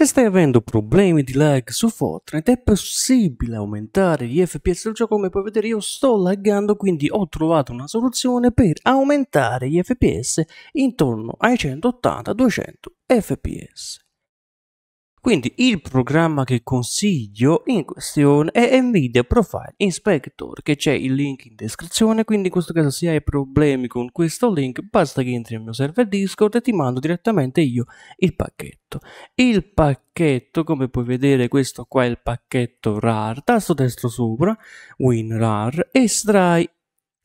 Se stai avendo problemi di lag su Fortnite è possibile aumentare gli FPS del gioco, come puoi vedere io sto laggando quindi ho trovato una soluzione per aumentare gli FPS intorno ai 180-200 FPS. Quindi il programma che consiglio in questione è Nvidia Profile Inspector che c'è il link in descrizione, quindi in questo caso se hai problemi con questo link basta che entri nel mio server Discord e ti mando direttamente io il pacchetto. Il pacchetto, come puoi vedere, questo qua è il pacchetto RAR, tasto destro sopra, WinRAR, estrai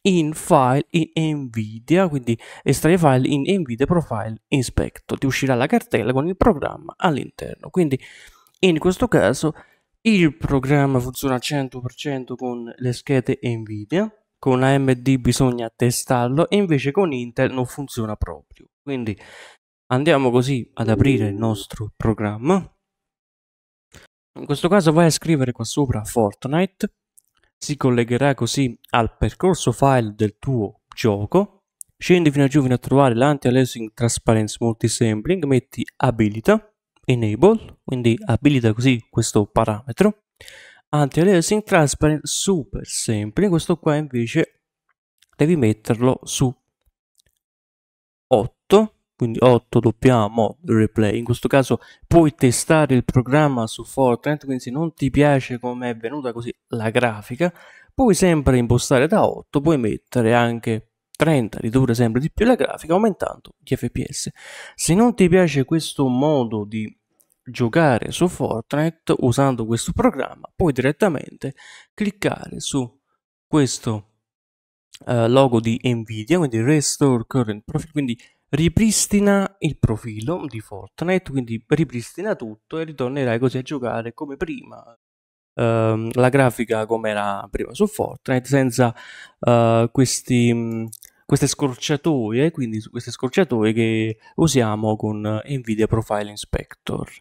in file in NVIDIA, quindi estrai file in NVIDIA Profile Inspector, ti uscirà la cartella con il programma all'interno. Quindi in questo caso il programma funziona al 100% con le schede NVIDIA, con AMD bisogna testarlo e invece con Intel non funziona proprio. Quindi andiamo così ad aprire il nostro programma. In questo caso vai a scrivere qua sopra Fortnite si collegherà così al percorso file del tuo gioco, scendi fino a giù fino a trovare l'anti-aliasing transparency multisampling, metti abilita, enable, quindi abilita così questo parametro, anti-aliasing transparent super sampling, questo qua invece devi metterlo su 8 quindi 8 doppiamo replay in questo caso puoi testare il programma su Fortnite quindi se non ti piace come è venuta così la grafica puoi sempre impostare da 8 puoi mettere anche 30 ridurre sempre di più la grafica aumentando gli fps se non ti piace questo modo di giocare su Fortnite usando questo programma puoi direttamente cliccare su questo eh, logo di Nvidia quindi restore current profile quindi ripristina il profilo di Fortnite, quindi ripristina tutto e ritornerai così a giocare come prima. Uh, la grafica come era prima su Fortnite, senza uh, questi, mh, mm, queste scorciatoie, quindi queste scorciatoie che usiamo con Nvidia Profile Inspector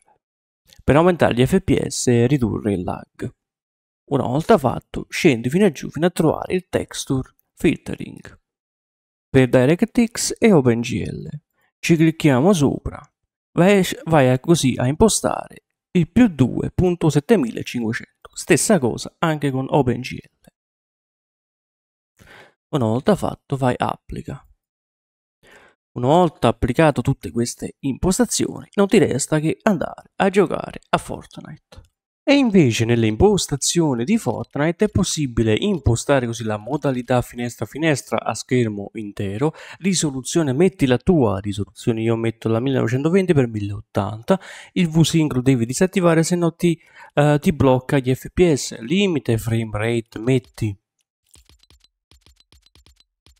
per aumentare gli FPS e ridurre il lag. Una volta fatto, scendi fino a giù fino a trovare il texture filtering per DirectX e OpenGL. Ci clicchiamo sopra. Vai, vai così a impostare il più 2.7500. Stessa cosa anche con OpenGL. Una volta fatto vai applica. Una volta applicato tutte queste impostazioni non ti resta che andare a giocare a Fortnite. E invece nelle impostazioni di Fortnite è possibile impostare così la modalità finestra-finestra a schermo intero, risoluzione metti la tua risoluzione, io metto la 1920x1080, il V-Sync lo devi disattivare se no ti, uh, ti blocca gli FPS, limite frame rate metti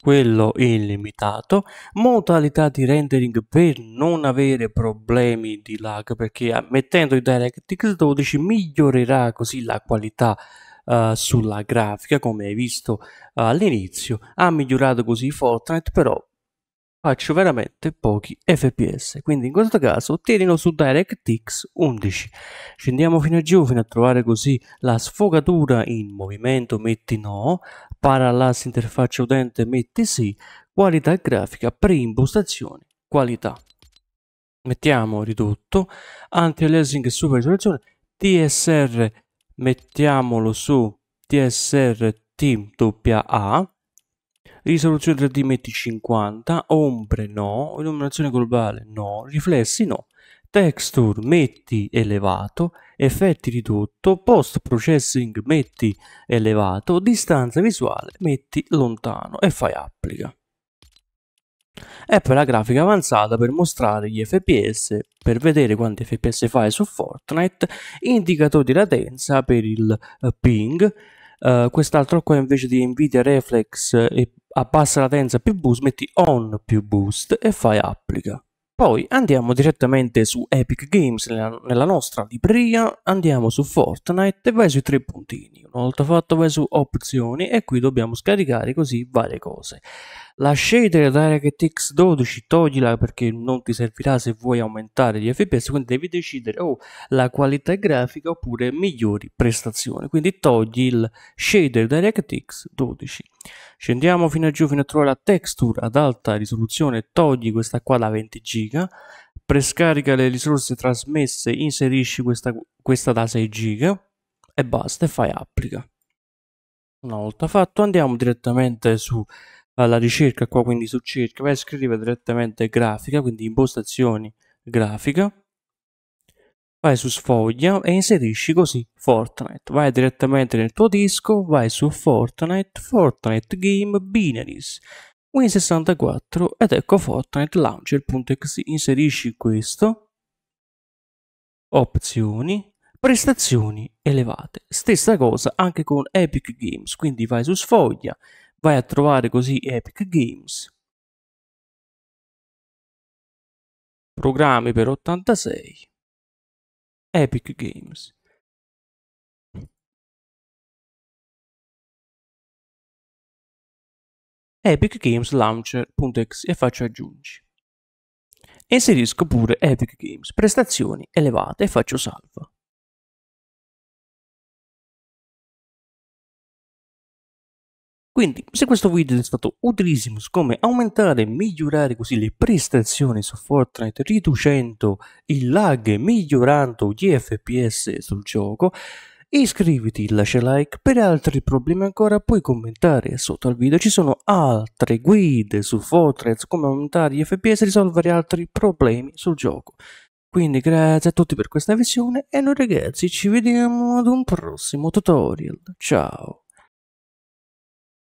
quello illimitato, modalità di rendering per non avere problemi di lag perché mettendo il DirectX 12 migliorerà così la qualità Uh, sulla grafica come hai visto uh, all'inizio ha migliorato così Fortnite però faccio veramente pochi fps quindi in questo caso tirino su DirectX 11 scendiamo fino a giù fino a trovare così la sfogatura in movimento metti no parallax interfaccia utente metti sì qualità grafica preimpostazioni qualità mettiamo ridotto anti-aliasing super risoluzione TSR mettiamolo su TSR Team TWA risoluzione 3D metti 50, ombre no, illuminazione globale no, riflessi no, texture metti elevato, effetti ridotto, post processing metti elevato, distanza visuale metti lontano e fai applica. E poi la grafica avanzata per mostrare gli FPS, per vedere quanti FPS fai su Fortnite, indicatore di latenza per il eh, ping, eh, quest'altro qua invece di Nvidia Reflex eh, e a bassa latenza più boost metti on più boost e fai applica. Poi andiamo direttamente su Epic Games nella, nella, nostra libreria, andiamo su Fortnite e vai sui tre puntini. Una volta fatto vai su opzioni e qui dobbiamo scaricare così varie cose la shader da DirectX 12 toglila perché non ti servirà se vuoi aumentare gli fps quindi devi decidere o oh, la qualità grafica oppure migliori prestazioni quindi togli il shader DirectX 12 scendiamo fino a giù fino a trovare la texture ad alta risoluzione togli questa qua da 20 giga prescarica le risorse trasmesse inserisci questa, questa da 6 giga e basta e fai applica una volta fatto andiamo direttamente su alla ricerca qua quindi su cerca vai a scrivere direttamente grafica quindi impostazioni grafica vai su sfoglia e inserisci così Fortnite vai direttamente nel tuo disco vai su Fortnite Fortnite Game Binaries Win64 ed ecco Fortnite Launcher.exe inserisci questo opzioni prestazioni elevate stessa cosa anche con Epic Games quindi vai su sfoglia Vai a trovare così Epic Games. Programmi per 86. Epic Games. Epic Games Launcher.exe e faccio aggiungi. Inserisco pure Epic Games, prestazioni elevate e faccio salva. Quindi, se questo video è stato utilissimo, su come aumentare e migliorare così le prestazioni su Fortnite, riducendo il lag e migliorando gli FPS sul gioco, iscriviti, lascia like, per altri problemi ancora puoi commentare sotto al video, ci sono altre guide su Fortnite, come aumentare gli FPS e risolvere altri problemi sul gioco. Quindi grazie a tutti per questa visione e noi ragazzi ci vediamo ad un prossimo tutorial, ciao!